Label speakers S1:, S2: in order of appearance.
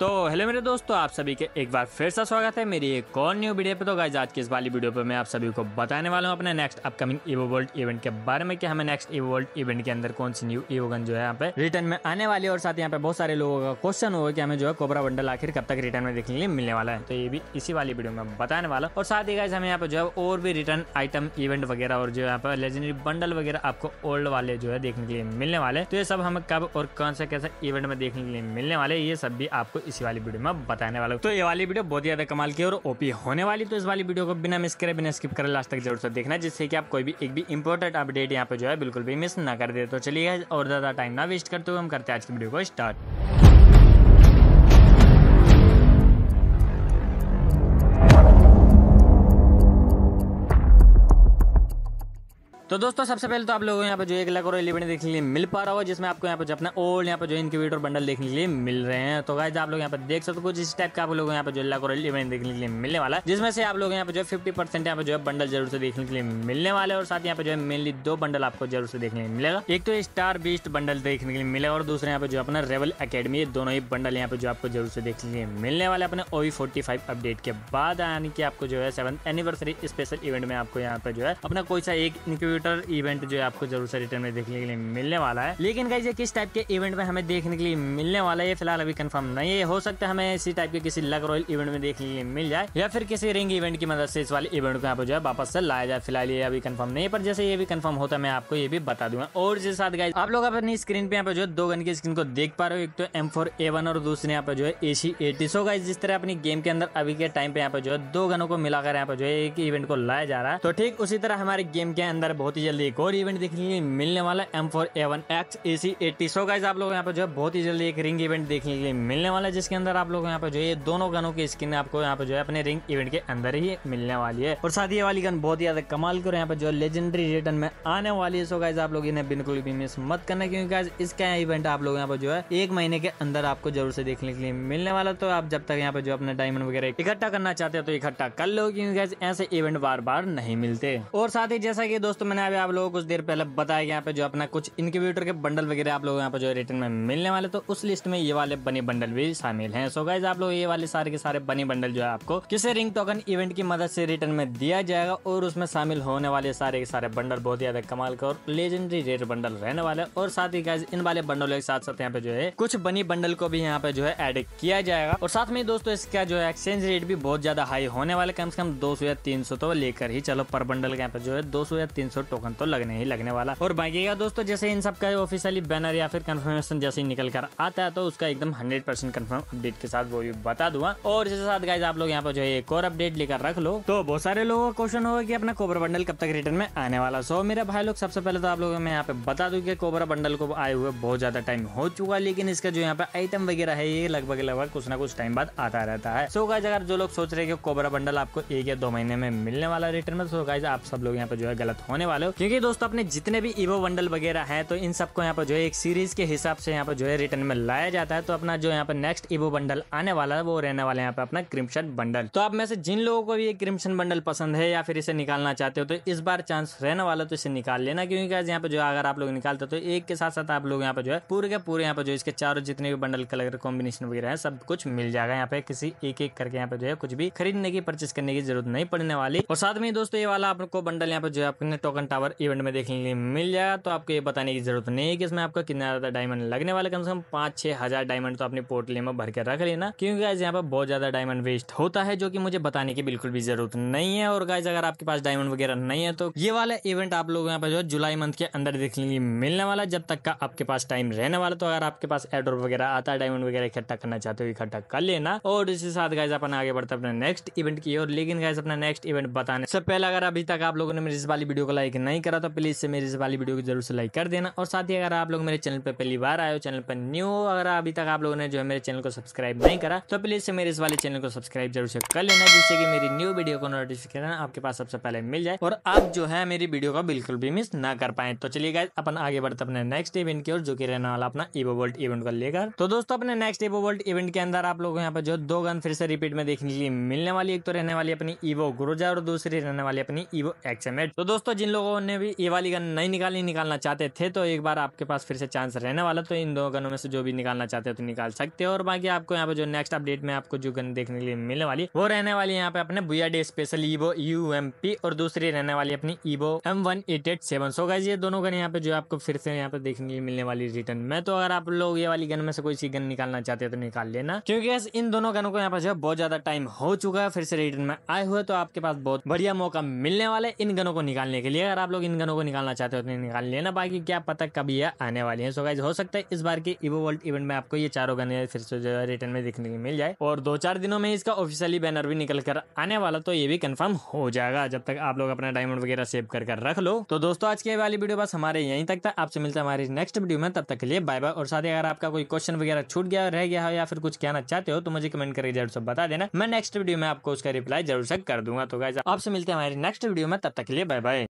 S1: तो हेलो मेरे दोस्तों आप सभी के एक बार फिर से स्वागत है मेरी एक और न्यू वीडियो पे तो गाइज आज के इस वाली वीडियो पे मैं आप सभी को बताने वाला हूँ अपने next upcoming Evo world event के बारे में कि हमें नेक्स्ट ईवो वर्ल्ड इवेंट के अंदर कौन सी न्यू ईवो गन जो है यहाँ पे रिटर्न में आने वाली है और साथ यहाँ पे बहुत सारे लोगों का क्वेश्चन होगा कि हमें जो है कोबरा बंडल आखिर कब तक रिटर्न में देखने के लिए मिलने वाला है तो ये भी इसी वाली वीडियो में बताने वाला और साथ ही गाइज हमें यहाँ पे जो है और भी रिटर्न आइटम इवेंट वगैरह और जो यहाँ पे लेजेंडरी बंडल वगैरह आपको ओल्ड वाले जो है देखने के लिए मिलने वाले तो ये सब हमें कब और कौन से कैसे इवेंट में देखने के लिए मिलने वाले ये सब भी आपको इसी वाली वीडियो में बताने वाला हूँ तो ये वाली वीडियो बहुत ज्यादा कमाल की और ओपी होने वाली तो इस वाली वीडियो को बिना मिस करे बिना स्किप करे लास्ट तक जरूर से देखना जिससे कि आप कोई भी एक भी इंपॉर्टेंट अपडेट यहाँ पे जो है बिल्कुल भी मिस ना कर दे तो चलिए और ज्यादा टाइम ना वेस्ट करते हुए हम करते हैं आज की वीडियो को स्टार्ट तो दोस्तों सबसे पहले तो आप लोगों को यहाँ पे जो एक लाख और इलेवन देखने के लिए मिल पा रहा हो जिसमें आपको यहाँ पे अपना ओल्ड यहाँ पे जो इनक्यूबेटर बंडल देखने के लिए मिल रहे हैं तो गाइज आप लोग यहाँ पे देख सकते हो जिस टाइप का आप लोगों यहाँ पे जो लाख और इलेवन देखने के लिए मिलने वाला है जिसमें से आप लोग यहाँ पे जो फिफ्टी परसेंट यहाँ पे जो है बंडल जरूर से देखने के लिए मिलने वाले और साथ यहाँ पे जो है मेनली दो बंडल आपको जरूर से देखने को मिलेगा एक तो स्टार बीस्ट बंडल देखने के लिए मिलेगा और दूसरे यहाँ पे जो अपना रेवल अकेडमी दोनों ही बंडल यहाँ पे जो आपको जरूर से देखने के लिए मिलने वाले अपने ओवी फोर्टी अपडेट के बाद यानी कि आपको जो है सेवन एनिवर्सरी स्पेशल इवेंट में आपको यहाँ पे जो है अपना कोई सा एक इनक्यूबेटर ट्विटर इवेंट जो है आपको जरूर से रिटर्न में देखने के लिए मिलने वाला है लेकिन कहीं ये किस टाइप के इवेंट में हमें देखने के लिए मिलने वाला है फिलहाल अभी कंफर्म नहीं है हो सकता है हमें इसी टाइप के किसी लग रॉयल इवेंट में देखने के लिए मिल जाए या फिर किसी रिंग इवेंट की मदद से इस वाले इवेंट को यहाँ पर जो है वापस से लाया जाए फिलहाल ये अभी कंफर्म नहीं है पर जैसे ये भी कंफर्म होता है मैं आपको ये भी बता दूंगा और जिस साथ गाइज आप लोग अपनी स्क्रीन पे यहाँ पर जो दो गन की स्क्रीन को देख पा रहे हो एक तो एम फोर ए वन और दूसरे यहाँ पर जो है ए सी एटी सो गाइज जिस तरह अपनी गेम के अंदर अभी के टाइम पे यहाँ पर जो है दो गनों को मिलाकर यहाँ पर जो है एक इवेंट को लाया जा रहा है तो ठीक उसी तरह हमारे गेम के अंदर बहुत बहुत ही जल्दी एक और इवेंट देखने के लिए मिलने वाला M four A one X A C eighty so guys आप लोग यहाँ पर जो है बहुत ही जल्दी एक रिंग इवेंट देखने के लिए मिलने वाला है जिसके अंदर आप लोग यहाँ पर जो है दोनों गनों की स्किन आपको यहाँ पर जो है अपने रिंग इवेंट के अंदर ही मिलने वाली है और साथ ही ये वाली गन बहुत ही ज्यादा कमाल करो यहाँ पर जो लेजेंडरी रिटर्न में आने वाली है सो गाइज आप लोग इन्हें बिल्कुल भी मिस मत करना क्योंकि इसका इवेंट आप लोग यहाँ पर जो है एक महीने के अंदर आपको जरूर से देखने के लिए मिलने वाला तो आप जब तक यहाँ पर जो अपना डायमंड वगैरह इकट्ठा करना चाहते हो तो इकट्ठा कर लो क्योंकि ऐसे इवेंट बार बार नहीं मिलते और साथ ही जैसा कि दोस्तों मैंने मैंने अभी आप लोगों को कुछ देर पहले बताया कि यहाँ पे जो अपना कुछ इनक्यूबेटर के बंडल वगैरह आप लोगों यहाँ पे जो रिटर्न में मिलने वाले तो उस लिस्ट में ये वाले बनी बंडल भी शामिल हैं सो गाइज आप लोग ये वाले सारे के सारे बनी बंडल जो है आपको किसी रिंग टोकन इवेंट की मदद से रिटर्न में दिया जाएगा और उसमें शामिल होने वाले सारे के सारे बंडल बहुत ज्यादा कमाल का और लेजेंडरी रेट बंडल रहने वाले और साथ ही गाइज इन वाले बंडलों के साथ साथ यहाँ पे जो है कुछ बनी बंडल को भी यहाँ पे जो है एड किया जाएगा और साथ में दोस्तों इसका जो है एक्सचेंज रेट भी बहुत ज्यादा हाई होने वाले कम से कम दो या तीन तो लेकर ही चलो पर बंडल के यहाँ पे जो है दो या तीन टोकन तो लगने ही लगने वाला और बाकी का दोस्तों जैसे इन सब का बैनर या फिर कंफर्मेशन जैसे निकल कर आता है तो उसका एकदम हंड्रेड परसेंट कन्फर्म अपडेट के साथ वो बता दूंगा और जैसे साथ गाइज आप लोग यहाँ पर जो है एक और अपडेट लेकर रख लो तो बहुत सारे लोगों का क्वेश्चन होगा कि अपना कोबरा बंडल कब तक रिटर्न में आने वाला सो मेरा भाई लोग सबसे पहले तो आप लोगों में यहाँ पे बता दू की कोबरा बंडल को आए हुए बहुत ज्यादा टाइम हो चुका है लेकिन इसका जो यहाँ पे आइटम वगैरह है ये लगभग लगभग कुछ ना कुछ टाइम बाद आता रहता है सो गाइज अगर जो लोग सोच रहे कि कोबरा बंडल आपको एक या दो महीने में मिलने वाला रिटर्न में सो गाइज आप सब लोग यहाँ पे जो है गलत होने वाले वाले हो क्योंकि दोस्तों अपने जितने भी इवो बंडल वगैरह है तो इन सबको यहाँ पर जो है एक सीरीज के हिसाब से यहाँ पर जो है रिटर्न में लाया जाता है तो अपना जो यहाँ पर नेक्स्ट इवो बंडल आने वाला है वो रहने वाला यहाँ पर अपना क्रिमशन बंडल तो आप में से जिन लोगों को भी ये बंडल पसंद है या फिर इसे निकालना चाहते हो तो इस बार चांस रहने वाला तो इसे निकाल लेना क्योंकि यहाँ पर जो अगर आप लोग निकालते तो एक के साथ साथ आप लोग यहाँ पर जो है पूरे के पूरे यहाँ पर जो इसके चारों जितने भी बंडल कलर कॉम्बिनेशन वगैरह है सब कुछ मिल जाएगा यहाँ पे किसी एक एक करके यहाँ पे जो है कुछ भी खरीदने की परचेस करने की जरूरत नहीं पड़ने वाली और साथ में दोस्तों ये वाला आपको बंडल यहाँ पर जो है अपने टोकन टोकन टावर इवेंट में देखने के लिए मिल जाएगा तो आपको ये बताने की जरूरत नहीं है कि इसमें आपका कितना ज़्यादा डायमंड लगने वाला कम से कम पांच छह हज़ार डायमंड तो अपनी पोर्टली में भर के रख लेना क्योंकि गाइज यहाँ पर बहुत ज़्यादा डायमंड वेस्ट होता है जो की मुझे बताने की बिल्कुल भी जरूरत नहीं है और गाइज अगर आपके पास डायमंड वगैरह नहीं है तो ये वाला इवेंट आप लोग यहाँ पर जो है जुलाई मंथ के अंदर देखने के लिए मिलने वाला जब तक का आपके पास टाइम रहने वाला तो अगर आपके पास एड्रोप वगैरह आता है डायमंड वगैरह इकट्ठा करना चाहते हो इकट्ठा कर लेना और इसके साथ गाइज अपन आगे बढ़ते अपने नेक्स्ट इवेंट की और लेकिन गाइज अपना नेक्स्ट इवेंट बताने सबसे पहले अगर अभी तक आप लोगों ने मेरी इस वाली वीडियो को लाइक लाइक नहीं करा तो प्लीज़ से मेरी इस वाली वीडियो को जरूर से लाइक कर देना और साथ ही अगर आप लोग मेरे चैनल पर पहली बार आए हो चैनल पर न्यू अगर अभी तक आप लोगों ने जो है मेरे चैनल को सब्सक्राइब नहीं करा तो प्लीज़ से मेरे इस वाले चैनल को सब्सक्राइब जरूर से कर लेना जिससे कि मेरी न्यू वीडियो को नोटिफिकेशन आपके पास सबसे पहले मिल जाए और आप जो है मेरी वीडियो को बिल्कुल भी मिस ना कर पाए तो चलिए अपन आगे बढ़ते अपने नेक्स्ट इवेंट की ओर जो कि रहने वाला अपना इवो वर्ल्ड इवेंट को लेकर तो दोस्तों अपने नेक्स्ट इवो वर्ल्ड इवेंट के अंदर आप लोग यहाँ पर जो दो गन फिर से रिपीट में देखने के लिए मिलने वाली एक तो रहने वाली अपनी इवो गुरुजा और दूसरी रहने वाली अपनी इवो एक्सएमएड तो दोस्तों जिन लोग लोगों ने भी ये वाली गन नहीं निकाली निकालना चाहते थे तो एक बार आपके पास फिर से चांस रहने वाला तो इन दो गनों में से जो भी निकालना चाहते हो तो निकाल सकते हो और बाकी आपको यहाँ पे जो नेक्स्ट अपडेट में आपको जो गन देखने के लिए मिलने वाली वो रहने वाली यहाँ पे अपने Booyah day special Evo U M P और दूसरी रहने वाली अपनी Evo M one eight eight seven so guys ये दोनों गन यहाँ पे जो आपको फिर से यहाँ पे देखने के लिए मिलने वाली रिटर्न में तो अगर आप लोग ये वाली गन में से कोई सी गन निकालना चाहते हो तो निकाल लेना क्योंकि इन दोनों गनों को यहाँ पे जो बहुत ज्यादा टाइम हो चुका है फिर से रिटर्न में आए हुए तो आपके पास बहुत बढ़िया मौका मिलने वाला है इन गनों को निकालने के लिए अगर आप लोग इन गनों को निकालना चाहते हो तो निकाल लेना बाकी क्या पता कब ये आने वाली है सो गाइज हो सकता है इस बार के इवो वर्ल्ड इवेंट में आपको ये चारों गने फिर से जो है रिटर्न में देखने को मिल जाए और दो चार दिनों में इसका ऑफिशियली बैनर भी निकल कर आने वाला तो ये भी कंफर्म हो जाएगा जब तक आप लोग अपना डायमंड वगैरह सेव कर कर रख लो तो दोस्तों आज के वाली वीडियो बस हमारे यहीं तक था आपसे मिलता हमारी नेक्स्ट वीडियो में तब तक के लिए बाय बाय और साथ ही अगर आपका कोई क्वेश्चन वगैरह छूट गया रह गया हो या फिर कुछ कहना चाहते हो तो मुझे कमेंट करके जरूर से बता देना मैं नेक्स्ट वीडियो में आपको उसका रिप्लाई जरूर से कर दूंगा तो गाइज आपसे मिलते हैं हमारी नेक्स्ट वीडियो में तब तक के लिए बाय बाय